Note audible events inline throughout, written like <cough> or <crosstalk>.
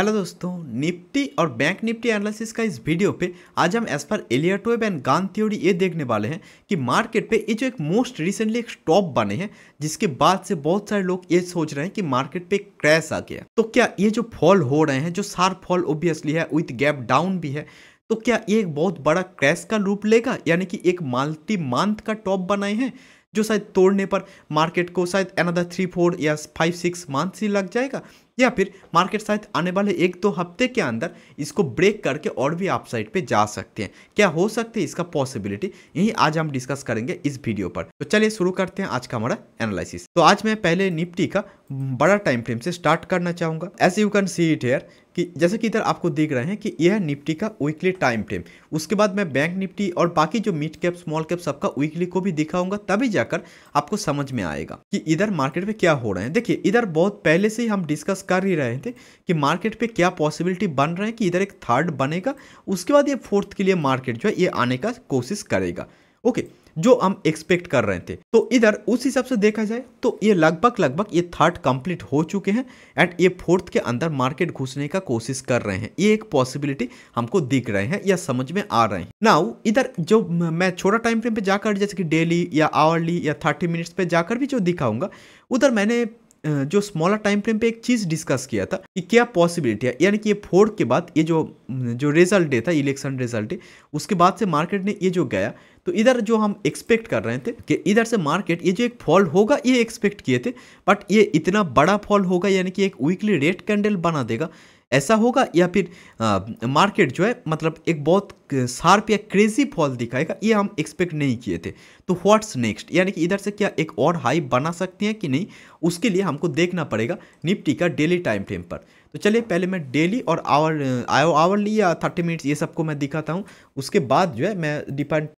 Hello दोस्तों Nifty और bank Nifty analysis का इस वीडियो पे आज हम as per Elliott wave and Gann theory ये देखने वाले हैं कि मार्केट पे ये जो एक मोस्ट रिसेंटली एक स्टॉप बने हैं जिसके बाद से बहुत सारे लोग ये सोच रहे हैं कि मार्केट पे क्रैश आ गया तो क्या ये जो फॉल हो रहे हैं जो सार फॉल ओब्वियसली है विथ गैप डाउन भी है तो क्या ये एक बहुत बड़ा क्रैश का रूप लेगा यानी कि एक मल्टी मंथ का टॉप बनाए हैं जो शायद तोड़ने पर मार्केट को शायद अनदर थ्री फोर या फाइव सिक्स मंथ्स ही लग जाएगा या फिर मार्केट शायद आने वाले एक दो तो हफ्ते के अंदर इसको ब्रेक करके और भी आप साइड पे जा सकते हैं क्या हो सकते हैं इसका पॉसिबिलिटी यही आज हम डिस्कस करेंगे इस वीडियो पर तो चलिए शुरू करते हैं आज का हमारा एनालिसिस तो आज मैं पहले निफ्टी का बड़ा टाइम फ्रेम से स्टार्ट करना चाहूंगा as you can see it here कि जैसे कि इधर आपको देख रहे हैं कि यह है निफ्टी का वीकली टाइम फ्रेम उसके बाद मैं बैंक निफ्टी और बाकी जो मिड कैप स्मॉल कैप सबका वीकली को भी दिखाऊंगा तभी जाकर आपको समझ में आएगा कि इधर मार्केट में क्या हो रहे हैं देखिए इधर बहुत पहले से ही हम डिस्कस कर ही रहे थे कि मार्केट पे क्या पॉसिबिलिटी बन रहे हैं कि इधर एक थर्ड बनेगा उसके बाद ये फोर्थ के लिए मार्केट जो है ये आने का कोशिश करेगा ओके जो हम एक्सपेक्ट कर रहे थे तो इधर उस हिसाब से देखा जाए तो ये लगभग लगभग ये थर्ड कंप्लीट हो चुके हैं एंड ये फोर्थ के अंदर मार्केट घुसने का कोशिश कर रहे हैं ये एक पॉसिबिलिटी हमको दिख रहे हैं या समझ में आ रहे हैं नाउ इधर जो मैं छोटा टाइम फ्रेम पे जाकर जैसे कि डेली या आवरली या थर्टी मिनट्स पे जाकर भी जो दिखाऊंगा उधर मैंने जो स्मॉलर टाइम फ्रेम पे एक चीज़ डिस्कस किया था कि क्या पॉसिबिलिटी है यानी कि ये फोर्थ के बाद ये जो जो रिजल्ट डे था इलेक्शन रिजल्ट उसके बाद से मार्केट ने ये जो गया तो इधर जो हम एक्सपेक्ट कर रहे थे कि इधर से मार्केट ये जो एक फॉल होगा ये एक्सपेक्ट किए थे बट ये इतना बड़ा फॉल होगा यानी कि एक वीकली रेड कैंडल बना देगा ऐसा होगा या फिर आ, मार्केट जो है मतलब एक बहुत शार्प या क्रेजी फॉल दिखाएगा ये हम एक्सपेक्ट नहीं किए थे तो व्हाट्स नेक्स्ट यानी कि इधर से क्या एक और हाई बना सकते हैं कि नहीं उसके लिए हमको देखना पड़ेगा निफ्टी का डेली टाइम फ्रेम पर तो चलिए पहले मैं डेली और आवर आवरली या थर्टी मिनट्स ये सबको मैं दिखाता हूँ उसके बाद जो है मैं डिपेंड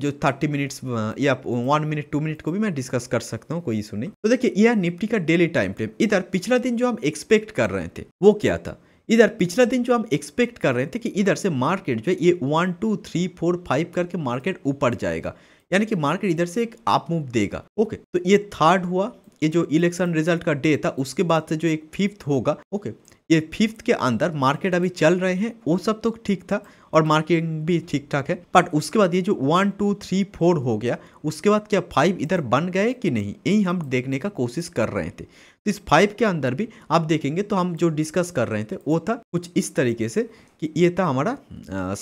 जो थर्टी मिनट्स या वन मिनट टू मिनट को भी मैं डिस्कस कर सकता हूँ कोई इशू नहीं तो देखिए यह निफ्टी का डेली टाइम फ्रेम इधर पिछला दिन जो हम एक्सपेक्ट कर रहे थे वो क्या था इधर पिछला दिन जो हम एक्सपेक्ट कर रहे थे कि इधर से मार्केट जो है ये one two three four five करके मार्केट ऊपर जाएगा यानी कि मार्केट इधर से एक आप मूव देगा ओके तो ये थर्ड हुआ ये जो इलेक्शन रिजल्ट का डे था उसके बाद से जो एक फिफ्थ होगा ओके ये फिफ्थ के अंदर मार्केट अभी चल रहे हैं वो सब तो ठीक था और मार्केट भी ठीक ठाक है बट उसके बाद ये जो वन टू थ्री फोर हो गया उसके बाद क्या फाइव इधर बन गए कि नहीं यही हम देखने का कोशिश कर रहे थे तो इस फाइव के अंदर भी आप देखेंगे तो हम जो डिस्कस कर रहे थे वो था कुछ इस तरीके से कि ये था हमारा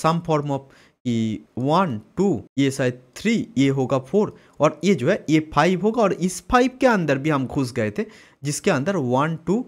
सम फॉर्म ऑफ कि वन टू ये शायद थ्री ये होगा फोर और ये जो है ये फाइव होगा और इस फाइव के अंदर भी हम घुस गए थे जिसके अंदर वन टू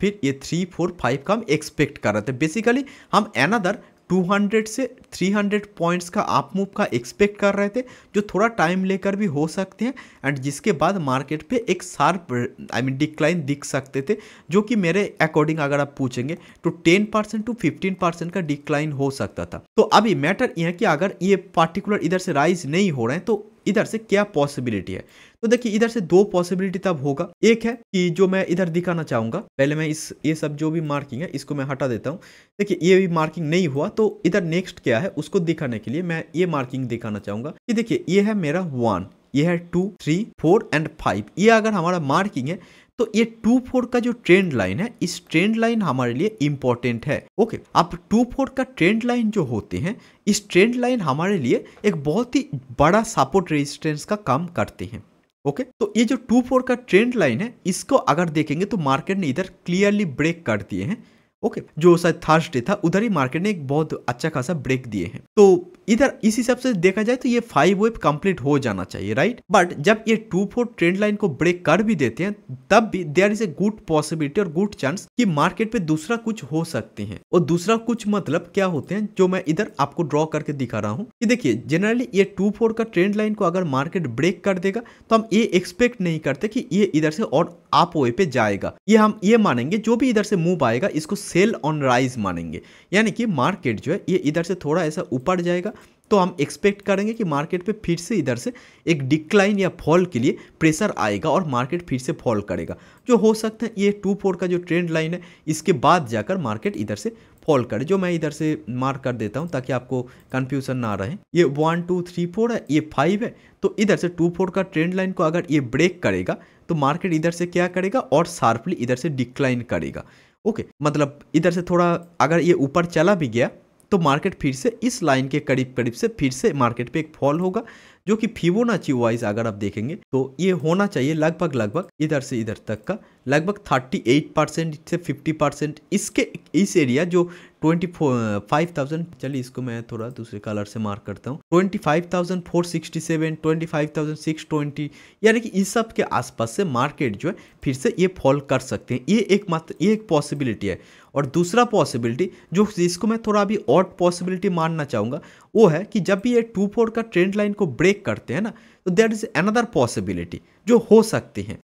फिर ये थ्री फोर फाइव का हम एक्सपेक्ट कर रहे थे बेसिकली हम एनादर 200 से 300 पॉइंट्स का आप मूव का एक्सपेक्ट कर रहे थे जो थोड़ा टाइम लेकर भी हो सकते हैं एंड जिसके बाद मार्केट पे एक शार्प आई मीन डिक्लाइन दिख सकते थे जो कि मेरे अकॉर्डिंग अगर आप पूछेंगे तो 10 परसेंट टू 15 परसेंट का डिक्लाइन हो सकता था तो अभी मैटर यह है कि अगर ये पार्टिकुलर इधर से राइज नहीं हो रहे हैं तो इधर से क्या पॉसिबिलिटी है तो देखिए इधर से दो पॉसिबिलिटी तब होगा एक है कि जो मैं इधर दिखाना चाहूंगा पहले मैं इस ये सब जो भी मार्किंग है इसको मैं हटा देता हूँ देखिए ये भी मार्किंग नहीं हुआ तो इधर नेक्स्ट क्या है उसको दिखाने के लिए मैं ये मार्किंग दिखाना चाहूंगा कि देखिए ये है मेरा वन ये है two three four and five ये अगर हमारा मार्किंग है तो ये टू फोर का जो ट्रेंड लाइन है इस ट्रेंड लाइन हमारे लिए इम्पोर्टेंट है ओके अब टू फोर का ट्रेंड लाइन जो होते हैं इस ट्रेंड लाइन हमारे लिए एक बहुत ही बड़ा सपोर्ट रेजिस्टेंस का काम करते हैं ओके okay? तो ये जो टू फोर का ट्रेंड लाइन है इसको अगर देखेंगे तो मार्केट ने इधर क्लियरली ब्रेक कर दिए हैं ओके okay, जो शायद थर्सडे था उधर ही मार्केट ने एक बहुत अच्छा खासा ब्रेक दिए हैं तो इधर इस हिसाब से देखा जाए तो ये फाइव वेव कंप्लीट हो जाना चाहिए राइट बट जब ये टू फोर ट्रेंड लाइन को ब्रेक कर भी देते हैं तब भी there is a good possibility और गुड चांस कि मार्केट पे दूसरा कुछ हो सकते हैं और दूसरा कुछ मतलब क्या होते हैं जो मैं इधर आपको ड्रॉ करके दिखा रहा हूँ कि देखिए जनरली ये टू फोर का ट्रेंड लाइन को अगर मार्केट ब्रेक कर देगा तो हम ये एक्सपेक्ट नहीं करते कि ये इधर से और आप वे पे जाएगा ये हम ये मानेंगे जो भी इधर से मूव आएगा इसको सेल ऑन राइज मानेंगे यानी कि मार्केट जो है ये इधर से थोड़ा ऐसा ऊपर जाएगा तो हम एक्सपेक्ट करेंगे कि मार्केट पे फिर से इधर से एक डिक्लाइन या फॉल के लिए प्रेशर आएगा और मार्केट फिर से फॉल करेगा जो हो सकता है ये टू फोर का जो ट्रेंड लाइन है इसके बाद जाकर मार्केट इधर से फॉल करे जो मैं इधर से मार्क कर देता हूँ ताकि आपको कन्फ्यूजन ना रहे ये वन टू थ्री फोर है ये फाइव है तो इधर से टू फोर का ट्रेंड लाइन को अगर ये ब्रेक करेगा तो मार्केट इधर से क्या करेगा और शार्पली इधर से डिक्लाइन करेगा ओके मतलब इधर से थोड़ा अगर ये ऊपर चला भी गया तो मार्केट फिर से इस लाइन के करीब करीब से फिर से मार्केट पे एक फॉल होगा जो कि फिवोनाची वाइज अगर आप देखेंगे तो ये होना चाहिए लगभग लगभग इधर से इधर तक का लगभग 38 परसेंट से 50 परसेंट इसके इस एरिया जो ट्वेंटी फाइव थाउजेंड चलिए इसको मैं थोड़ा दूसरे कलर से मार्क करता हूँ twenty five thousand four sixty seven twenty five thousand six twenty यानी कि इस सब के आसपास से मार्केट जो है फिर से ये फॉल कर सकते हैं ये एक मात्र ये एक पॉसिबिलिटी है और दूसरा पॉसिबिलिटी जो जिसको मैं थोड़ा अभी और पॉसिबिलिटी मानना चाहूँगा वो है कि जब भी ये टू फोर का ट्रेंड लाइन को ब्रेक करते हैं ना तो देट इज़ अनदर पॉसिबिलिटी जो हो सकती हैं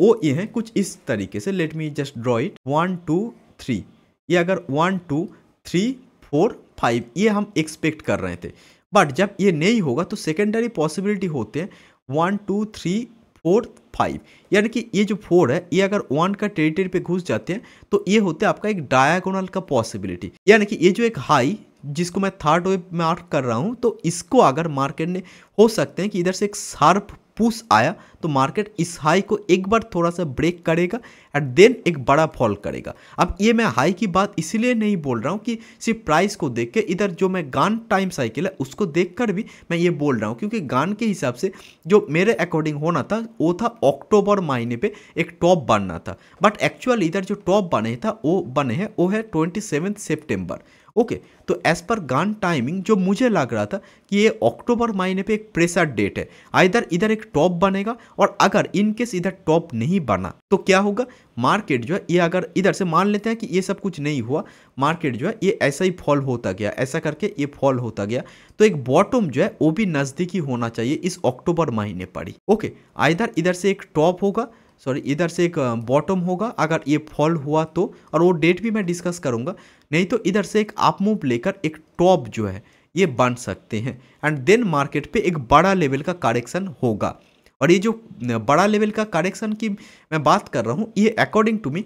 वो ये हैं कुछ इस तरीके से let me just draw it one two three ये अगर one two three four five ये हम एक्सपेक्ट कर रहे थे बट जब ये नहीं होगा तो सेकेंडरी पॉसिबिलिटी होते हैं one two three four five यानी कि ये जो फोर है ये अगर वन का टेरिटरी पे घुस जाते हैं तो ये होते हैं आपका एक डायागोनल का पॉसिबिलिटी यानी कि ये जो एक हाई जिसको मैं थर्ड वेव मार्क कर रहा हूँ तो इसको अगर मार्केट ने हो सकते हैं कि इधर से एक शार्प पुश आया तो मार्केट इस हाई को एक बार थोड़ा सा ब्रेक करेगा एंड देन एक बड़ा फॉल करेगा अब ये मैं हाई की बात इसलिए नहीं बोल रहा हूँ कि सिर्फ प्राइस को देख के इधर जो मैं गान टाइम साइकिल है उसको देख कर भी मैं ये बोल रहा हूँ क्योंकि गान के हिसाब से जो मेरे अकॉर्डिंग होना था वो था अक्टूबर महीने पर एक टॉप बनना था बट एक्चुअल इधर जो टॉप बने था वो बने हैं वो है ट्वेंटी सेवन सेप्टेम्बर ओके तो एज़ पर गान टाइमिंग जो मुझे लग रहा था कि ये अक्टूबर महीने पे एक प्रेशर डेट है आइधर इधर एक टॉप बनेगा और अगर इनकेस इधर टॉप नहीं बना तो क्या होगा मार्केट जो है ये अगर इधर से मान लेते हैं कि ये सब कुछ नहीं हुआ मार्केट जो है ये ऐसा ही फॉल होता गया ऐसा करके ये फॉल होता गया तो एक बॉटम जो है वो भी नज़दीकी होना चाहिए इस अक्टूबर महीने पर ही ओके आइधर इधर से एक टॉप होगा सॉरी इधर से एक बॉटम होगा अगर ये फॉल हुआ तो और वो डेट भी मैं डिस्कस करूँगा नहीं तो इधर से एक आप मूव लेकर एक टॉप जो है ये बन सकते हैं एंड देन मार्केट पे एक बड़ा लेवल का करेक्शन होगा और ये जो बड़ा लेवल का करेक्शन की मैं बात कर रहा हूँ ये according to me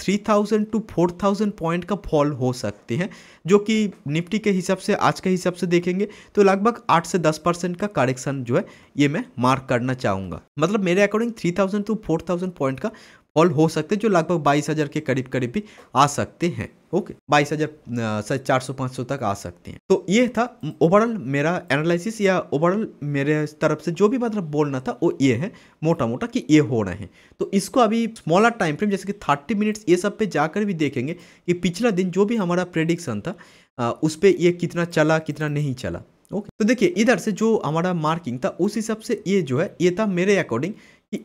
three thousand to four thousand point का फॉल हो सकते हैं जो कि निफ्टी के हिसाब से आज के हिसाब से देखेंगे तो लगभग आठ से दस परसेंट का करेक्शन जो है ये मैं मार्क करना चाहूँगा मतलब मेरे according three thousand to four thousand point का फॉल हो सकते हैं जो लगभग बाईस हज़ार के करीब करीब भी आ सकते हैं ओके बाईस हज़ार चार सौ पाँच सौ तक आ सकते हैं तो ये था ओवरऑल मेरा एनालिसिस या ओवरऑल मेरे तरफ से जो भी मतलब बोलना था वो ये है मोटा मोटा कि ये हो रहे हैं तो इसको अभी स्मॉलर टाइम फ्रेम जैसे कि थर्टी मिनट्स ये सब पे जाकर भी देखेंगे कि पिछला दिन जो भी हमारा प्रेडिक्शन था उस पर ये कितना चला कितना नहीं चला ओके तो देखिए इधर से जो हमारा मार्किंग था उस हिसाब से ये जो है ये था मेरे अकॉर्डिंग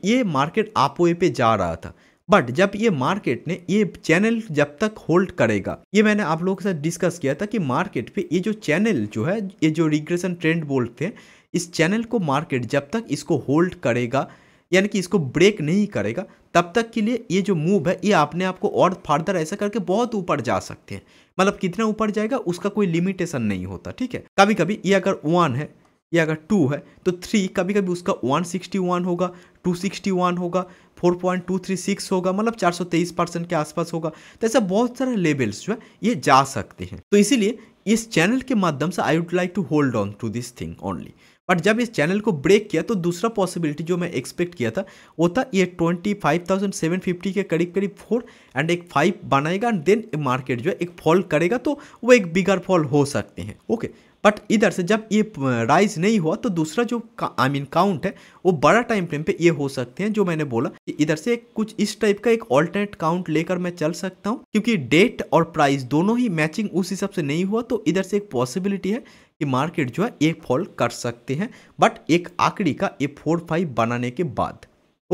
ये मार्केट आप वे पे जा रहा था बट जब ये मार्केट ने ये चैनल जब तक होल्ड करेगा ये मैंने आप लोगों के साथ डिस्कस किया था कि मार्केट पे ये जो चैनल जो है ये जो रिग्रेशन ट्रेंड बोलते हैं इस चैनल को मार्केट जब तक इसको होल्ड करेगा यानी कि इसको ब्रेक नहीं करेगा तब तक के लिए ये जो मूव है ये अपने आप को और फर्दर ऐसा करके बहुत ऊपर जा सकते हैं मतलब कितना ऊपर जाएगा उसका कोई लिमिटेशन नहीं होता ठीक है कभी कभी ये अगर वन है ये अगर टू है तो थ्री कभी कभी उसका वन सिक्सटी वन होगा टू सिक्सटी वन होगा four point two three six होगा मतलब चार सौ तेईस परसेंट के आसपास होगा तो ऐसा बहुत सारे लेवल्स जो है ये जा सकते हैं तो इसीलिए इस चैनल के माध्यम से I would like to hold on to this thing only but जब इस चैनल को ब्रेक किया तो दूसरा पॉसिबिलिटी जो मैं एक्सपेक्ट किया था वो था ये twenty five thousand seven fifty के करीब करीब फोर एंड एक फाइव बनाएगा एंड देन मार्केट जो है एक फॉल करेगा तो वो एक बिगर फॉल हो सकते हैं ओके बट इधर से जब ये राइज नहीं हुआ तो दूसरा जो आई मीन काउंट है वो बड़ा टाइम फ्रेम पे ये हो सकते हैं जो मैंने बोला इधर से कुछ इस टाइप का एक ऑल्टरनेट काउंट लेकर मैं चल सकता हूँ क्योंकि डेट और प्राइस दोनों ही मैचिंग उस हिसाब से नहीं हुआ तो इधर से एक पॉसिबिलिटी है कि मार्केट जो है एक फॉल कर सकते हैं बट एक आंकड़ी का ये फोर फाइव बनाने के बाद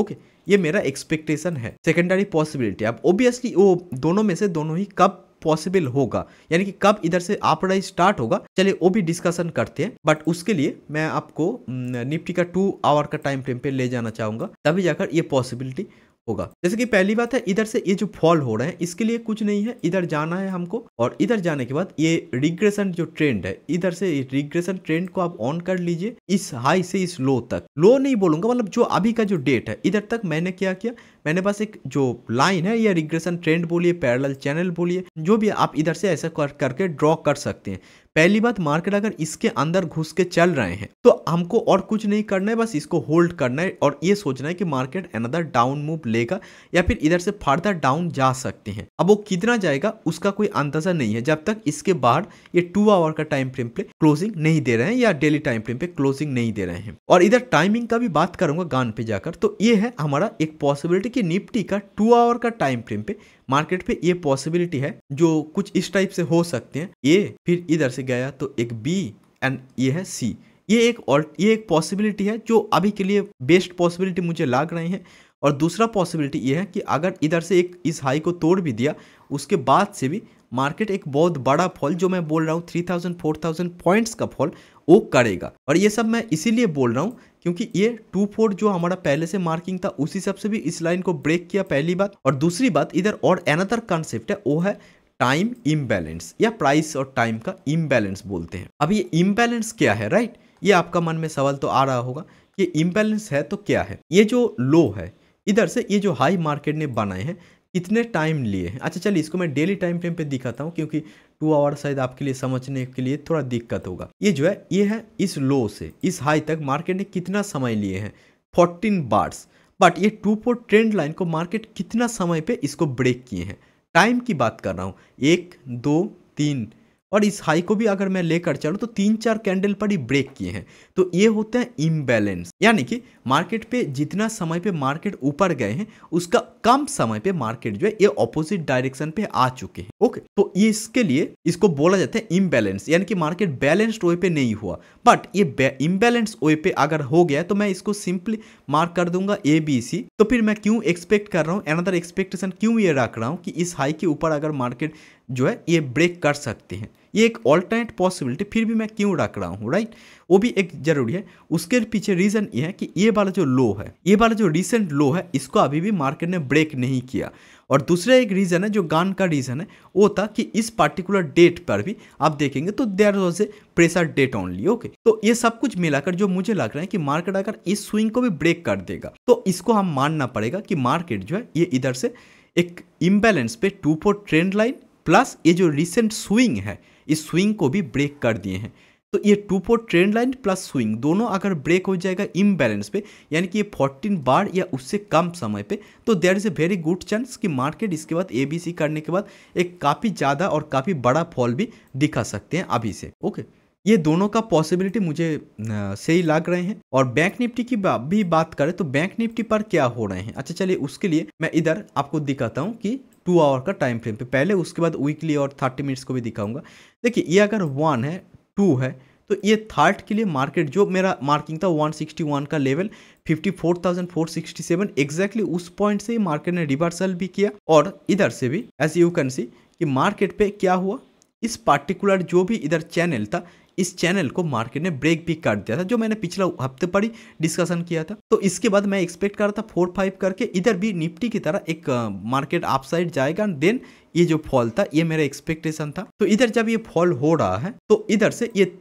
ओके ये मेरा एक्सपेक्टेशन है सेकेंडरी पॉसिबिलिटी अब ओब्वियसली वो दोनों में से दोनों ही कब पॉसिबल होगा यानी कि कब इधर से आपड़ा स्टार्ट होगा चलिए वो भी डिस्कशन करते हैं बट उसके लिए मैं आपको निफ्टी का टू आवर का टाइम फ्रेम पे ले जाना चाहूंगा तभी जाकर ये पॉसिबिलिटी होगा जैसे कि पहली बात है इधर से ये जो फॉल हो रहे हैं इसके लिए कुछ नहीं है इधर जाना है हमको और इधर जाने के बाद ये रिग्रेशन जो ट्रेंड है इधर से रिग्रेशन ट्रेंड को आप ऑन कर लीजिए इस हाई से इस लो तक लो नहीं बोलूंगा मतलब जो अभी का जो डेट है इधर तक मैंने क्या किया मैंने पास एक जो लाइन है या रिग्रेशन ट्रेंड बोलिए पैरल चैनल बोलिए जो भी आप इधर से ऐसा कर करके ड्रॉ कर सकते हैं पहली बात मार्केट अगर इसके अंदर घुस के चल रहे हैं तो हमको और कुछ नहीं करना है बस इसको होल्ड करना है और ये सोचना है कि मार्केट अनदर डाउन मूव लेगा या फिर इधर से फर्दर डाउन जा सकते हैं अब वो कितना जाएगा उसका कोई अंदाजा नहीं है जब तक इसके बाहर ये टू आवर का टाइम फ्रेम पे क्लोजिंग नहीं दे रहे हैं या डेली टाइम फ्रेम पे क्लोजिंग नहीं दे रहे हैं और इधर टाइमिंग का भी बात करूंगा गान पे जाकर तो ये है हमारा एक पॉसिबिलिटी की निफ्टी का टू आवर का टाइम फ्रेम पे मार्केट पे ये पॉसिबिलिटी है जो कुछ इस टाइप से हो सकते हैं ए फिर इधर से गया तो एक बी एंड ये है सी ये एक और ये एक पॉसिबिलिटी है जो अभी के लिए बेस्ट पॉसिबिलिटी मुझे लग रही है और दूसरा पॉसिबिलिटी ये है कि अगर इधर से एक इस हाई को तोड़ भी दिया उसके बाद से भी मार्केट एक बहुत बड़ा फॉल जो मैं बोल रहा हूँ three thousand four thousand points का फॉल वो करेगा और ये सब मैं इसीलिए बोल रहा हूँ क्योंकि ये टू फोर जो हमारा पहले से मार्किंग था उस हिसाब से भी इस लाइन को ब्रेक किया पहली बात और दूसरी बात इधर और एनादर कॉन्सेप्ट है वो है टाइम इम्बैलेंस या प्राइस और टाइम का इम्बैलेंस बोलते हैं अब ये इम्बैलेंस क्या है राइट ये आपका मन में सवाल तो आ रहा होगा कि इम्बैलेंस है तो क्या है ये जो लो है इधर से ये जो हाई मार्केट ने बनाए हैं कितने टाइम लिए हैं अच्छा चलिए इसको मैं डेली टाइम फ्रेम पे दिखाता हूँ क्योंकि टू आवर शायद आपके लिए समझने के लिए थोड़ा दिक्कत होगा ये जो है ये है इस लो से इस हाई तक मार्केट ने कितना समय लिए हैं फोर्टीन बार्स बट ये टू फोर ट्रेंड लाइन को मार्केट कितना समय पे इसको ब्रेक किए हैं टाइम की बात कर रहा हूँ एक दो तीन और इस हाई को भी अगर मैं लेकर चलूँ तो तीन चार कैंडल पर ही ब्रेक किए हैं तो ये होते हैं इम्बैलेंस यानी कि मार्केट पे जितना समय पे मार्केट ऊपर गए हैं उसका कम समय पे मार्केट जो है ये ऑपोजिट डायरेक्शन पे आ चुके हैं ओके तो ये इसके लिए इसको बोला जाता है इम्बैलेंस यानी कि मार्केट बैलेंस्ड वे पे नहीं हुआ बट ये इम्बैलेंस वे पे अगर हो गया तो मैं इसको सिंपली मार्क कर दूंगा ए बी सी तो फिर मैं क्यों एक्सपेक्ट कर रहा हूँ एनदर एक्सपेक्टेशन क्यों ये रख रहा हूँ कि इस हाई के ऊपर अगर मार्केट जो है ये ब्रेक कर सकते हैं ये एक ऑल्टरनेट पॉसिबिलिटी फिर भी मैं क्यों रख रहा हूँ राइट वो भी एक जरूरी है उसके पीछे रीज़न ये है कि ये वाला जो लो है ये वाला जो रिसेंट लो है इसको अभी भी मार्केट ने ब्रेक नहीं किया और दूसरा एक रीज़न है जो गान का रीज़न है वो था कि इस पर्टिकुलर डेट पर भी आप देखेंगे तो there was a pressure date only okay तो ये सब कुछ मिलाकर जो मुझे लग रहा है कि मार्केट अगर इस स्विंग को भी ब्रेक कर देगा तो इसको हम मानना पड़ेगा कि मार्केट जो है ये इधर से एक इम्बेलेंस पे two four trend line plus ये जो रिसेंट स्विंग है इस स्विंग को भी ब्रेक कर दिए हैं तो ये two four trend line plus swing दोनों अगर ब्रेक हो जाएगा इम्बैलेंस पे यानी कि ये 14 बार या उससे कम समय पे तो there is a very good chance कि मार्केट इसके बाद एबीसी करने के बाद एक काफ़ी ज़्यादा और काफ़ी बड़ा फॉल भी दिखा सकते हैं अभी से ओके okay? ये दोनों का पॉसिबिलिटी मुझे सही लग रहे हैं और बैंक निफ्टी की बा, भी बात करें तो बैंक निफ्टी पर क्या हो रहे हैं अच्छा चलिए उसके लिए मैं इधर आपको दिखाता हूँ कि टू आवर का टाइम फ्रेम पे पहले उसके बाद वीकली और थर्टी मिनट्स को भी दिखाऊंगा देखिए ये अगर वन है टू है तो ये थर्ड के लिए मार्केट जो मेरा मार्किंग था 161 का लेवल 54,467 एग्जैक्टली उस पॉइंट से ही मार्केट ने रिवर्सल भी किया और इधर से भी एज यू कैन सी कि मार्केट पे क्या हुआ इस पार्टिकुलर जो भी इधर चैनल था इस चैनल को मार्केट ने ब्रेक भी काट दिया था जो मैंने पिछला हफ्ते पर ही डिस्कशन किया था तो इसके बाद मैं एक्सपेक्ट कर रहा था फोर फाइव करके इधर भी निफ्टी की तरह एक मार्केट अपसाइड जाएगा एंड देन ये जो फॉल था ये मेरा एक्सपेक्टेशन था तो इधर जब ये फॉल हो रहा है तो इधर से ये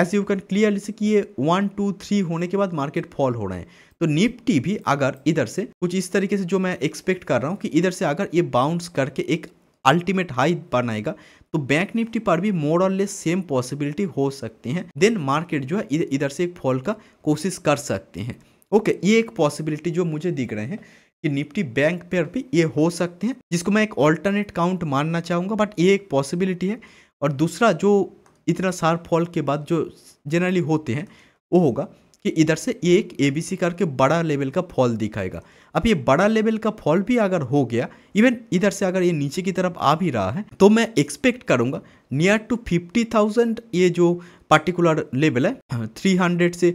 एस यू कैन क्लियरली से कि ये वन टू थ्री होने के बाद मार्केट फॉल हो रहे हैं तो निफ्टी भी अगर इधर से कुछ इस तरीके से जो मैं एक्सपेक्ट कर रहा हूँ कि इधर से अगर ये बाउंस करके एक अल्टीमेट हाई बनाएगा तो बैंक निफ्टी पर भी मोर और लेस सेम पॉसिबिलिटी हो सकती है देन मार्केट जो है इधर से एक फॉल का कोशिश कर सकते हैं ओके ये एक पॉसिबिलिटी जो मुझे दिख रहे हैं कि निफ्टी बैंक पर भी ये हो सकते हैं जिसको मैं एक ऑल्टरनेट काउंट मानना चाहूँगा बट ये एक पॉसिबिलिटी है और दूसरा जो इतना सार फॉल के बाद जो जनरली होते हैं वो होगा कि इधर से एक ए बी सी करके बड़ा लेवल का फॉल दिखाएगा अब ये बड़ा लेवल का फॉल भी अगर हो गया इवन इधर से अगर ये नीचे की तरफ आ भी रहा है तो मैं एक्सपेक्ट करूँगा नियर टू फिफ्टी थाउजेंड ये जो पर्टिकुलर लेवल है थ्री हाँ, हंड्रेड से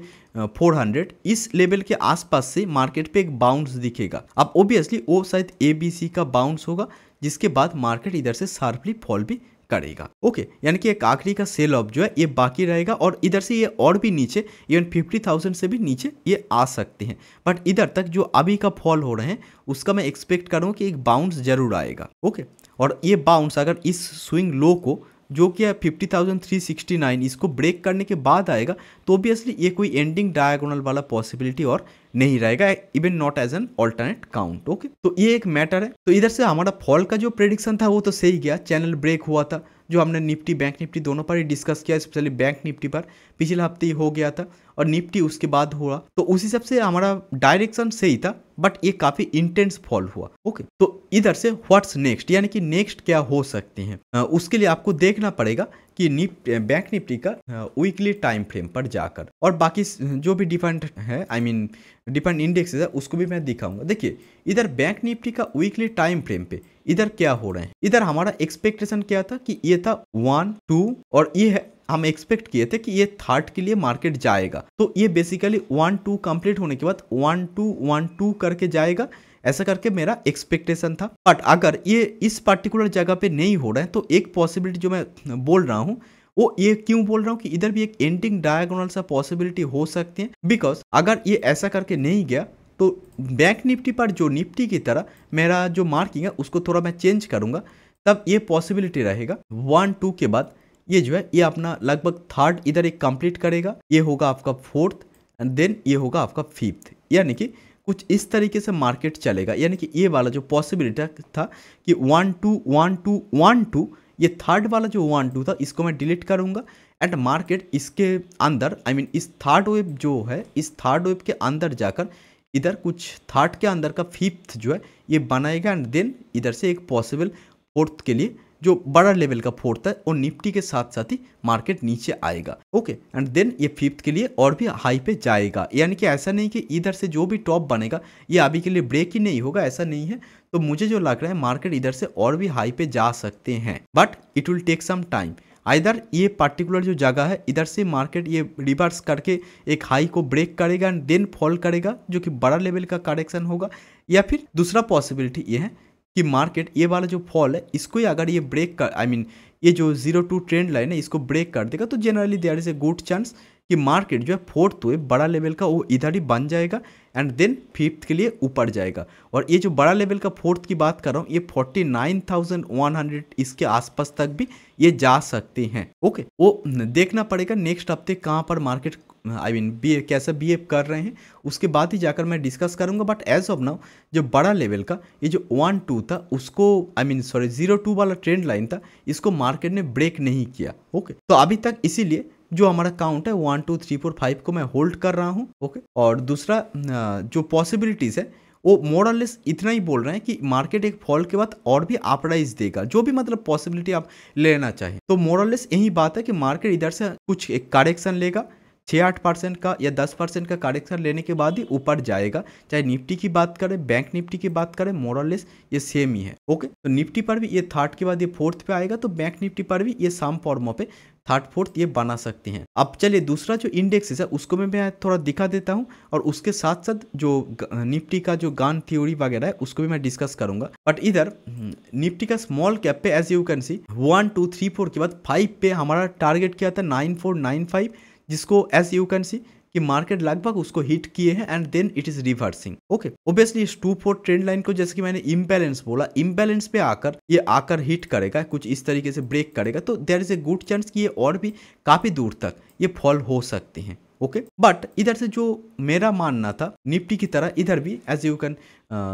फोर हंड्रेड इस लेवल के आसपास से मार्केट पे एक बाउंस दिखेगा अब ओबियसली वो शायद ए बी सी का बाउंस होगा जिसके बाद मार्केट इधर से शार्पली फॉल भी करेगा ओके यानी कि एक आखिरी का सेल ऑफ जो है ये बाकी रहेगा और इधर से ये और भी नीचे इवन फिफ्टी थाउजेंड से भी नीचे ये आ सकते हैं बट इधर तक जो अभी का फॉल हो रहे हैं उसका मैं एक्सपेक्ट कर रहा हूँ कि एक बाउंस जरूर आएगा ओके और ये बाउंस अगर इस स्विंग लो को जो कि है fifty thousand three sixty nine इसको ब्रेक करने के बाद आएगा तो ऑब्वियसली ये कोई एंडिंग डायगोनल वाला पॉसिबिलिटी और नहीं रहेगा even not as an alternate count okay तो ये एक मैटर है तो इधर से हमारा फॉल का जो प्रेडिक्शन था वो तो सही गया चैनल ब्रेक हुआ था जो हमने निफ्टी बैंक निफ्टी दोनों पर ही डिस्कस किया स्पेशली बैंक निफ्टी पर पिछले हफ्ते ही हो गया था और निफ्टी उसके बाद हुआ तो उस हिसाब से हमारा डायरेक्शन सही था बट ये काफ़ी इंटेंस फॉल हुआ ओके तो इधर से व्हाट्स नेक्स्ट यानी कि नेक्स्ट क्या हो सकते हैं उसके लिए आपको देखना पड़ेगा कि निफ्ट बैंक निफ्टी का वीकली टाइम फ्रेम पर जाकर और बाकी जो भी डिफरेंट है आई मीन डिफरेंट इंडेक्स है उसको भी मैं दिखाऊंगा देखिए इधर बैंक निफ्टी का वीकली टाइम फ्रेम पे इधर क्या हो रहे हैं इधर हमारा एक्सपेक्टेशन क्या था कि ये था वन टू और ये है हम एक्सपेक्ट किए थे कि ये थर्ड के लिए मार्केट जाएगा तो ये बेसिकली वन टू कंप्लीट होने के बाद वन टू वन टू करके जाएगा ऐसा करके मेरा एक्सपेक्टेशन था बट अगर ये इस पर्टिकुलर जगह पे नहीं हो रहा है तो एक पॉसिबिलिटी जो मैं बोल रहा हूँ वो ये क्यों बोल रहा हूँ कि इधर भी एक एंडिंग डायगोनल सा पॉसिबिलिटी हो सकती है बिकॉज अगर ये ऐसा करके नहीं गया तो बैंक निफ्टी पर जो निफ्टी की तरह मेरा जो मार्किंग है उसको थोड़ा मैं चेंज करूँगा तब ये पॉसिबिलिटी रहेगा वन टू के बाद ये जो है ये अपना लगभग थर्ड इधर एक कंप्लीट करेगा ये होगा आपका फोर्थ एंड देन ये होगा आपका फिफ्थ यानी कि कुछ इस तरीके से मार्केट चलेगा यानी कि ये वाला जो पॉसिबिलिटी था कि one to one to one two ये थर्ड वाला जो वन टू था इसको मैं डिलीट करूँगा एंड मार्केट इसके अंदर आई I मीन mean, इस थर्ड वेब जो है इस थर्ड वेब के अंदर जाकर इधर कुछ थर्ड के अंदर का फिफ्थ जो है ये बनाएगा एंड देन इधर से एक पॉसिबल फोर्थ के लिए जो बड़ा लेवल का फोर्थ है और निफ्टी के साथ साथ ही मार्केट नीचे आएगा ओके एंड देन ये फिफ्थ के लिए और भी हाई पे जाएगा यानी कि ऐसा नहीं कि इधर से जो भी टॉप बनेगा ये अभी के लिए ब्रेक ही नहीं होगा ऐसा नहीं है तो मुझे जो लग रहा है मार्केट इधर से और भी हाई पे जा सकते हैं but it will take some time इधर ये पार्टिकुलर जो जगह है इधर से मार्केट ये रिवर्स करके एक हाई को ब्रेक करेगा एंड देन फॉल करेगा जो कि बड़ा लेवल का करेक्शन होगा या फिर दूसरा पॉसिबिलिटी ये है कि मार्केट ये वाला जो फॉल है इसको ही अगर ये ब्रेक कर आई I मीन mean, ये जो जीरो टू ट्रेंड लाइन है इसको ब्रेक कर देगा तो generally there is a good chance कि मार्केट जो है फोर्थ वे बड़ा लेवल का वो इधर ही बन जाएगा एंड देन फिफ्थ के लिए ऊपर जाएगा और ये जो बड़ा लेवल का फोर्थ की बात कर रहा हूँ ये forty nine thousand one hundred इसके आसपास तक भी ये जा सकते हैं ओके वो देखना पड़ेगा नेक्स्ट हफ्ते कहाँ पर मार्केट आई मीन बी कैसे बिहेव कर रहे हैं उसके बाद ही जाकर मैं डिस्कस करूंगा बट एज ऑफ नाउ जो बड़ा लेवल का ये जो वन टू था उसको I mean sorry zero two वाला ट्रेंड लाइन था इसको मार्केट ने ब्रेक नहीं किया ओके तो अभी तक इसीलिए जो हमारा काउंट है one two three four five को मैं होल्ड कर रहा हूँ ओके और दूसरा जो पॉसिबिलिटीज़ है वो मोरलेस इतना ही बोल रहे हैं कि मार्केट एक फॉल के बाद और भी अपराइज देगा जो भी मतलब पॉसिबिलिटी आप लेना चाहें तो मोरलेस यही बात है कि मार्केट इधर से कुछ एक करेक्शन लेगा छः आठ परसेंट का या दस परसेंट का करेक्शन लेने के बाद ही ऊपर जाएगा चाहे निफ्टी की बात करें बैंक निफ्टी की बात करें मोरलेस ये सेम ही है ओके तो निफ्टी पर भी ये थर्ड के बाद ये फोर्थ पे आएगा तो बैंक निफ्टी पर भी ये साम फॉर्मो पे थर्ड फोर्थ ये बना सकते हैं अब चलिए दूसरा जो इंडेक्स है उसको मैं मैं थोड़ा दिखा देता हूँ और उसके साथ साथ जो निफ्टी का जो गान थ्योरी वगैरह है उसको भी मैं डिस्कस करूंगा बट इधर हम्म, निफ्टी का स्मॉल कैप पे as you can see one two three four के बाद फाइव पे हमारा टारगेट क्या था नाइन फोर नाइन फाइव जिसको एज यू कैन सी कि मार्केट लगभग उसको हिट किए हैं and then it is reversing okay obviously इस टू फोर ट्रेंड लाइन को जैसे कि मैंने इम्बैलेंस बोला इम्बैलेंस पे आकर ये आकर हिट करेगा कुछ इस तरीके से ब्रेक करेगा तो there is a good chance कि ये और भी काफ़ी दूर तक ये फॉल हो सकते हैं ओके बट इधर से जो मेरा मानना था निफ्टी की तरह इधर भी एज यू कैन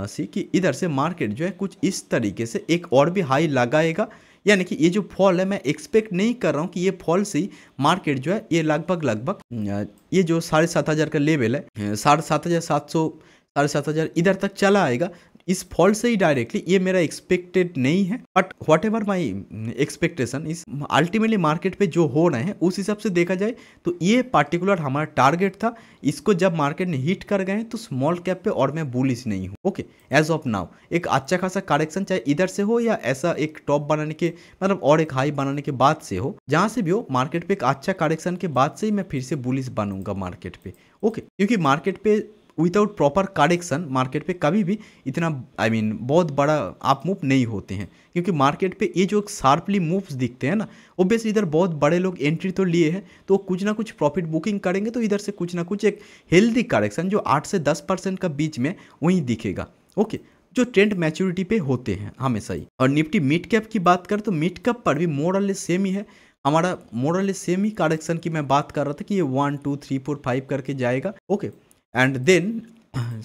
सी कि इधर से मार्केट जो है कुछ इस तरीके से एक और भी हाई लगाएगा यानी कि ये जो फॉल है मैं एक्सपेक्ट नहीं कर रहा हूँ कि ये फॉल से मार्केट जो है ये लगभग लगभग ये जो साढ़े सात हज़ार का लेवल है साढ़े सात हज़ार सात सौ साढ़े सात हज़ार इधर तक चला आएगा इस फॉल से ही डायरेक्टली ये मेरा एक्सपेक्टेड नहीं है but whatever my expectation is ultimately market पे जो हो रहे हैं उस हिसाब से देखा जाए तो ये पार्टिकुलर हमारा टारगेट था इसको जब मार्केट ने हिट कर गए तो स्मॉल कैप पे और मैं बुलिस नहीं हूँ ओके एज ऑफ नाउ एक अच्छा खासा करेक्शन चाहे इधर से हो या ऐसा एक टॉप बनाने के मतलब और एक हाई बनाने के बाद से हो जहाँ से भी हो मार्केट पे एक अच्छा करेक्शन के बाद से ही मैं फिर से बुलिस बनूंगा मार्केट पे ओके क्योंकि मार्केट पे विदाउट प्रॉपर करेक्शन मार्केट पे कभी भी इतना आई I मीन mean, बहुत बड़ा आप मूव नहीं होते हैं क्योंकि मार्केट पे ये जो शार्पली मूव्स दिखते हैं ना ओबियसली इधर बहुत बड़े लोग एंट्री तो लिए हैं तो कुछ ना कुछ प्रॉफिट बुकिंग करेंगे तो इधर से कुछ ना कुछ एक हेल्दी करेक्शन जो आठ से दस परसेंट का बीच में वहीं दिखेगा ओके जो ट्रेंड मैच्योरिटी पे होते हैं हमेशा ही और निफ्टी मिड कैप की बात करें तो मिड कैप पर भी मोरल सेम ही है हमारा मोरल सेम ही करेक्शन की मैं बात कर रहा था कि ये one two three four five करके जाएगा ओके एंड देन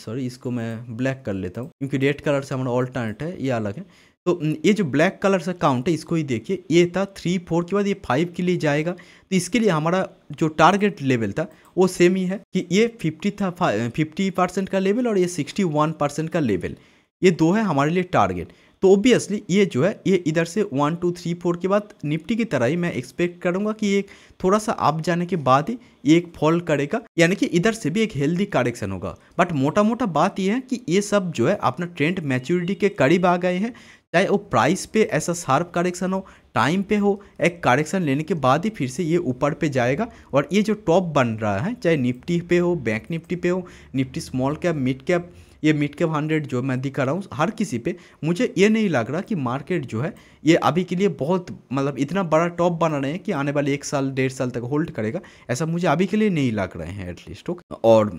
सॉरी इसको मैं ब्लैक कर लेता हूँ क्योंकि रेड कलर से हमारा ऑल्टरनेट है ये अलग है तो ये जो ब्लैक कलर से काउंट है इसको ही देखिए ये था थ्री फोर के बाद ये फाइव के लिए जाएगा तो इसके लिए हमारा जो टारगेट लेवल था वो सेम ही है कि ये फिफ्टी था फिफ्टी परसेंट का लेवल और ये सिक्सटी वन परसेंट का लेवल ये दो है हमारे लिए टारगेट तो ऑब्वियसली ये जो है ये इधर से वन टू थ्री फोर के बाद निफ्टी की तरह ही मैं एक्सपेक्ट करूँगा कि एक थोड़ा सा अप जाने के बाद ही ये एक फॉल करेगा यानी कि इधर से भी एक हेल्दी करेक्शन होगा बट मोटा मोटा बात यह है कि ये सब जो है अपना ट्रेंड मैच्योरिटी के करीब आ गए हैं चाहे वो प्राइस पे ऐसा शार्प करेक्शन हो टाइम पे हो एक करेक्शन लेने के बाद ही फिर से ये ऊपर पे जाएगा और ये जो टॉप बन रहा है चाहे निफ्टी पे हो बैंक निफ्टी पे हो Nifty small cap mid cap ये मिड कैप हंड्रेड जो मैं दिखा रहा हूँ हर किसी पे मुझे ये नहीं लग रहा कि मार्केट जो है ये अभी के लिए बहुत मतलब इतना बड़ा टॉप बना रहे हैं कि आने वाले एक साल डेढ़ साल तक होल्ड करेगा ऐसा मुझे अभी के लिए नहीं लग रहे हैं एटलीस्ट ओके और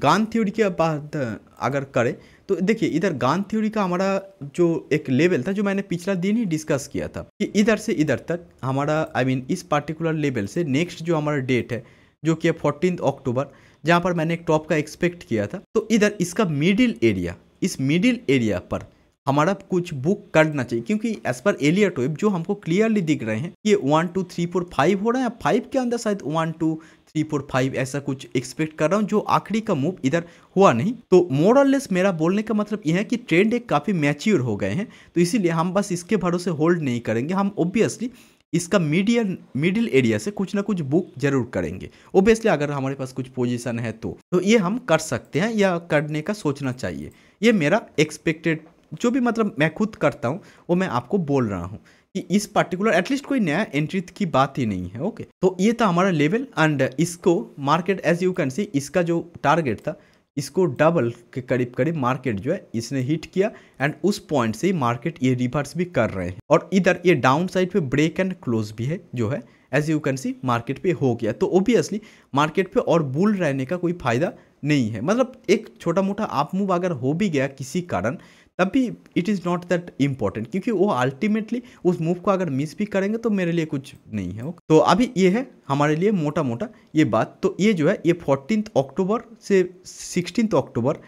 गान थ्योरी के बाद अगर करें तो देखिए इधर गान थ्योरी का हमारा जो एक लेवल था जो मैंने पिछला दिन ही डिस्कस किया था कि इधर से इधर तक हमारा आई I मीन mean, इस पार्टिकुलर लेवल से नेक्स्ट जो हमारा डेट है जो कि है फोर्टीन अक्टूबर जहाँ पर मैंने एक टॉप का एक्सपेक्ट किया था तो इधर इसका मिडिल एरिया इस मिडिल एरिया पर हमारा कुछ बुक करना चाहिए क्योंकि एज पर एलियर वेब जो हमको क्लियरली दिख रहे हैं ये one two three four five हो रहा है फाइव के अंदर शायद one two three four five ऐसा कुछ एक्सपेक्ट कर रहा हूँ जो आखिरी का मूव इधर हुआ नहीं तो मोरलेस मेरा बोलने का मतलब यह है कि ट्रेंड एक काफ़ी मैच्योर हो गए हैं तो इसीलिए हम बस इसके भरोसे होल्ड नहीं करेंगे हम ऑब्वियसली इसका मीडियल मिडिल एरिया से कुछ ना कुछ बुक जरूर करेंगे ओबियसली अगर हमारे पास कुछ पोजीशन है तो तो ये हम कर सकते हैं या करने का सोचना चाहिए ये मेरा एक्सपेक्टेड जो भी मतलब मैं खुद करता हूँ वो मैं आपको बोल रहा हूँ कि इस पर्टिकुलर एटलीस्ट कोई नया एंट्री की बात ही नहीं है ओके तो ये था हमारा लेवल एंड इसको market as you can see इसका जो टारगेट था इसको डबल के करीब करीब मार्केट जो है इसने हिट किया एंड उस पॉइंट से ही मार्केट ये रिवर्स भी कर रहे हैं और इधर ये डाउन साइड पे ब्रेक एंड क्लोज भी है जो है as you can see market पे हो गया तो ओबियसली मार्केट पे और बुल रहने का कोई फायदा नहीं है मतलब एक छोटा मोटा आप मूव अगर हो भी गया किसी कारण तब भी it is not that important क्योंकि वो अल्टीमेटली उस मूव को अगर मिस भी करेंगे तो मेरे लिए कुछ नहीं है तो अभी ये है हमारे लिए मोटा मोटा ये बात तो ये जो है ये फोर्टीन अक्टूबर से सिक्सटीन अक्टूबर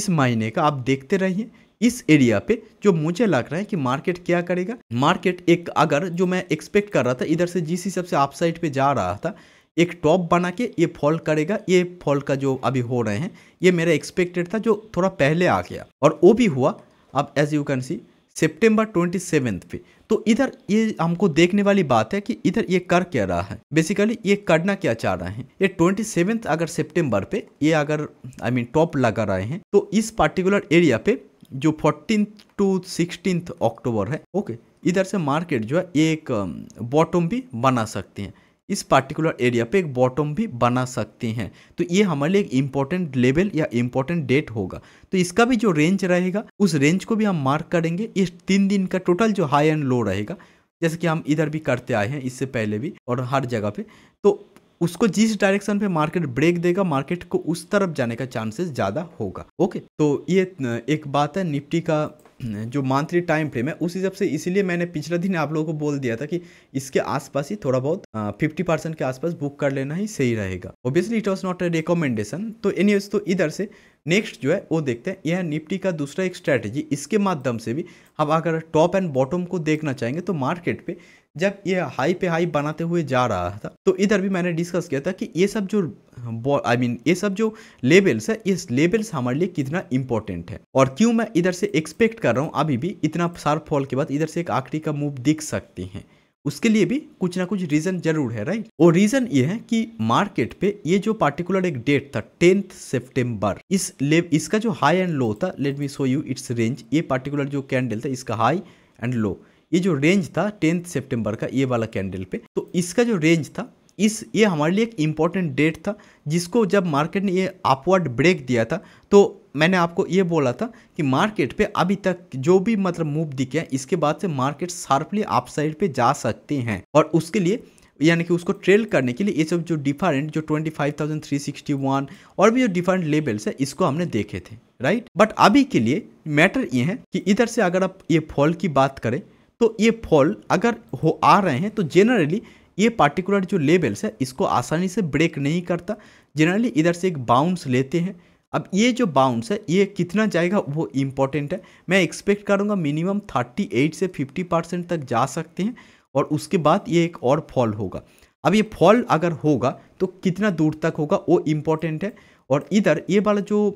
इस महीने का आप देखते रहिए इस एरिया पे जो मुझे लग रहा है कि मार्केट क्या करेगा मार्केट एक अगर जो मैं एक्सपेक्ट कर रहा था इधर से जिस हिसाब से आप साइड पर जा रहा था एक टॉप बना के ये फॉल करेगा ये फॉल का जो अभी हो रहे हैं ये मेरा एक्सपेक्टेड था जो थोड़ा पहले आ गया और वो भी हुआ अब as you can see September twenty seventh पे तो इधर ये हमको देखने वाली बात है कि इधर ये कर क्या रहा है बेसिकली ये करना क्या चाह रहे हैं ये ट्वेंटी सेवेंथ अगर सेप्टेम्बर पे ये अगर आई मीन टॉप लगा रहे हैं तो इस पार्टिकुलर एरिया पे जो फोर्टीन टू सिक्सटीन अक्टूबर है ओके इधर से मार्केट जो है एक बॉटम um, भी बना सकती हैं इस पार्टिकुलर एरिया पे एक बॉटम भी बना सकते हैं तो ये हमारे लिए एक इम्पॉर्टेंट लेवल या इम्पॉर्टेंट डेट होगा तो इसका भी जो रेंज रहेगा उस रेंज को भी हम मार्क करेंगे इस तीन दिन का टोटल जो हाई एंड लो रहेगा जैसे कि हम इधर भी करते आए हैं इससे पहले भी और हर जगह पे तो उसको जिस डायरेक्शन पे मार्केट ब्रेक देगा मार्केट को उस तरफ जाने का चांसेस ज़्यादा होगा ओके तो ये एक बात है निफ्टी का जो मंथली टाइम फ्रेम है उस हिसाब से इसीलिए मैंने पिछले दिन आप लोगों को बोल दिया था कि इसके आसपास ही थोड़ा बहुत फिफ्टी परसेंट के आसपास बुक कर लेना ही सही रहेगा obviously it was not a recommendation तो एनी तो इधर से नेक्स्ट जो है वो देखते हैं यह निफ्टी का दूसरा एक स्ट्रैटेजी इसके माध्यम से भी हम अगर टॉप एंड बॉटम को देखना चाहेंगे तो मार्केट पे जब ये हाई पे हाई बनाते हुए जा रहा था तो इधर भी मैंने डिस्कस किया था कि ये सब जो आई I मीन mean, ये सब जो लेवल्स है ये लेवल्स हमारे लिए कितना इंपॉर्टेंट है और क्यों मैं इधर से एक्सपेक्ट कर रहा हूँ अभी भी इतना शार्प फॉल के बाद इधर से एक आखिरी का मूव दिख सकती हैं उसके लिए भी कुछ ना कुछ रीज़न जरूर है राइट और रीज़न ये है कि मार्केट पे ये जो पार्टिकुलर एक डेट था टेंथ सेप्टेम्बर इस ले इसका जो हाई एंड लो था let me show you its range ये पार्टिकुलर जो कैंडल था इसका हाई एंड लो ये जो रेंज था टेंथ सेप्टेम्बर का ये वाला कैंडल पे तो इसका जो रेंज था इस ये हमारे लिए एक इम्पॉर्टेंट डेट था जिसको जब मार्केट ने ये अपवर्ड ब्रेक दिया था तो मैंने आपको ये बोला था कि मार्केट पे अभी तक जो भी मतलब मूव दिखे हैं इसके बाद से मार्केट शार्पली आप साइड पे जा सकते हैं और उसके लिए यानी कि उसको ट्रेल करने के लिए ये सब जो डिफरेंट जो 25,361 और भी जो डिफरेंट लेवल्स है इसको हमने देखे थे राइट बट अभी के लिए मैटर ये है कि इधर से अगर आप ये फॉल की बात करें तो ये फॉल अगर हो आ रहे हैं तो जनरली ये पार्टिकुलर जो लेवल्स है इसको आसानी से ब्रेक नहीं करता जनरली इधर से एक बाउंस लेते हैं अब ये जो बाउंस है ये कितना जाएगा वो इम्पॉर्टेंट है मैं एक्सपेक्ट करूँगा मिनिमम 38 से 50 परसेंट तक जा सकते हैं और उसके बाद ये एक और फॉल होगा अब ये फॉल अगर होगा तो कितना दूर तक होगा वो इम्पॉर्टेंट है और इधर ये वाला जो